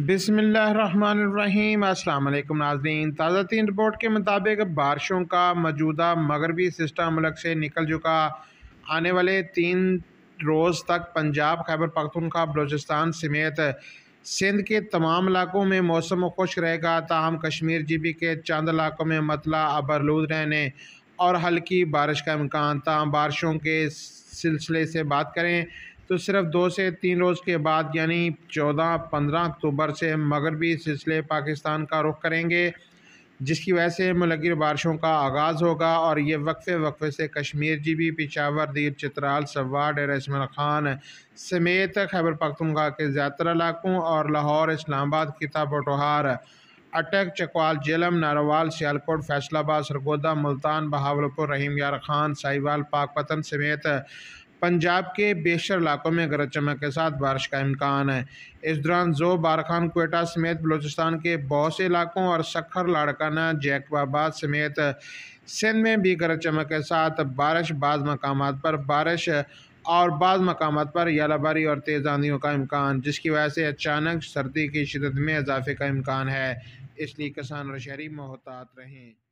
बिसमीम अल्लाम नाजरीन ताज़ा तीन रिपोर्ट के मुताबिक बारिशों का मौजूदा मगरबी सिस्टम मुल्क से निकल चुका आने वाले तीन रोज़ तक पंजाब खैबर पखतनखा बलोचिस्तान समेत सिंध के तमाम इलाकों में मौसम खुश रहेगा ताहम कश्मीर जी बी के चंद इलाकों में मतला अबरलूद रहने और हल्की बारिश का इम्कान तमाम बारिशों के सिलसिले से बात करें तो सिर्फ दो से तीन रोज़ के बाद यानी चौदह पंद्रह अक्टूबर से मगरबी सिलसिले पाकिस्तान का रुख करेंगे जिसकी वजह से मुलगिर बारिशों का आगाज़ होगा और ये वक्फे वक्फे से कश्मीर जी भी पिशावर दीप चित्राल सवार डेर इसमल खान समेत खैबर पखतुमगा के ज़्यादातर इलाकों और लाहौर इस्लामाबाद किता पटोहार अटक चकवाल जेलम नारोवाल सियालकोट फैसलाबाद सरगोदा मुल्तान बहावलपुर रहीम यार खान साहिवाल पाकपतन समेत पंजाब के बेशर इलाकों में गरज चमक के साथ बारिश का इम्कान है इस दौरान जो बारखान कोटा समेत बलूचिस्तान के बहुत से इलाकों और सखर लाड़काना जैकबाबाद समेत सिंध में भी गरज चमक के साथ बारिश बाद मकाम पर बारिश और बाद मकाम पर यालाबारी और तेज़ आंधियों का इम्कान जिसकी वजह से अचानक सर्दी की शिदत में इजाफे का इम्कान है इसलिए किसान और शहरी मोहतात रहें